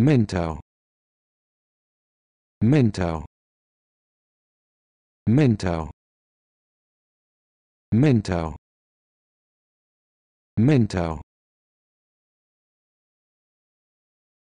Mento. Mento. Mento. Mento. Mento.